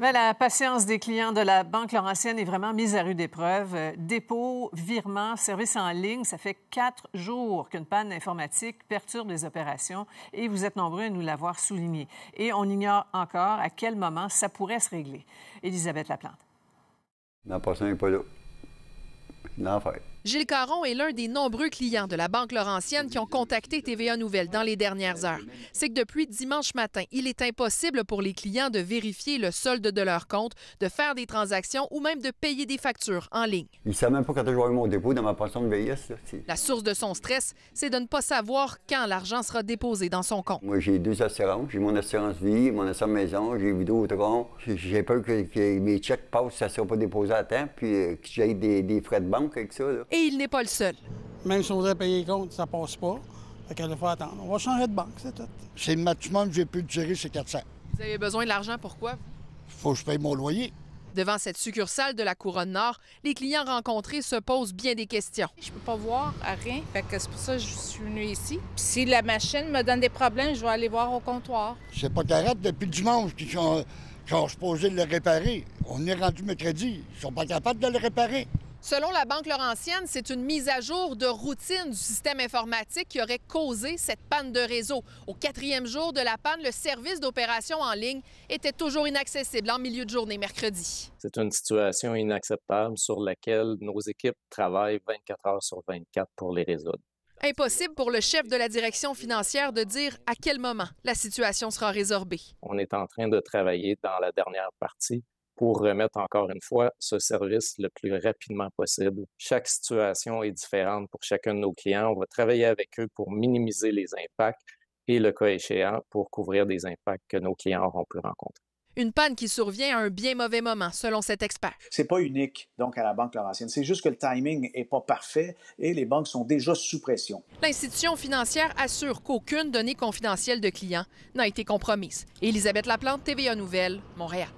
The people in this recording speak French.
la patience des clients de la Banque Laurentienne est vraiment mise à rude épreuve. Euh, dépôt, virement, service en ligne, ça fait quatre jours qu'une panne informatique perturbe les opérations et vous êtes nombreux à nous l'avoir souligné. Et on ignore encore à quel moment ça pourrait se régler. Elisabeth Laplante. La personne n'est pas là. l'enfer. Gilles Caron est l'un des nombreux clients de la Banque Laurentienne qui ont contacté TVA Nouvelle dans les dernières heures. C'est que depuis dimanche matin, il est impossible pour les clients de vérifier le solde de leur compte, de faire des transactions ou même de payer des factures en ligne. Il ne sait même pas quand eu mon dépôt dans ma pension de vieillesse. La source de son stress, c'est de ne pas savoir quand l'argent sera déposé dans son compte. Moi, j'ai deux assurances. J'ai mon assurance vie, mon assurance maison, j'ai tronc. J'ai peur que, mes chèques passent, ça ne sera pas déposé à temps, puis euh, que j'aille des, frais de banque avec ça. Là et il n'est pas le seul. Même si on voudrait payer les comptes, ça passe pas. Fait qu'elle attendre. On va changer de banque, c'est tout. C'est le maximum que j'ai pu tirer, c'est 400. Vous avez besoin de l'argent, pourquoi? Faut que je paye mon loyer. Devant cette succursale de la Couronne Nord, les clients rencontrés se posent bien des questions. Je peux pas voir à rien, fait que c'est pour ça que je suis venue ici. si la machine me donne des problèmes, je vais aller voir au comptoir. C'est pas carré depuis dimanche qu'ils sont, sont supposés le réparer. On est rendu mercredi, ils sont pas capables de le réparer. Selon la Banque Laurentienne, c'est une mise à jour de routine du système informatique qui aurait causé cette panne de réseau. Au quatrième jour de la panne, le service d'opération en ligne était toujours inaccessible en milieu de journée mercredi. C'est une situation inacceptable sur laquelle nos équipes travaillent 24 heures sur 24 pour les résoudre. Impossible pour le chef de la direction financière de dire à quel moment la situation sera résorbée. On est en train de travailler dans la dernière partie pour remettre encore une fois ce service le plus rapidement possible. Chaque situation est différente pour chacun de nos clients. On va travailler avec eux pour minimiser les impacts et le cas échéant pour couvrir des impacts que nos clients auront pu rencontrer. Une panne qui survient à un bien mauvais moment, selon cet expert. C'est pas unique, donc, à la Banque Laurentienne. C'est juste que le timing est pas parfait et les banques sont déjà sous pression. L'institution financière assure qu'aucune donnée confidentielle de clients n'a été compromise. Élisabeth Laplante, TVA Nouvelle, Montréal.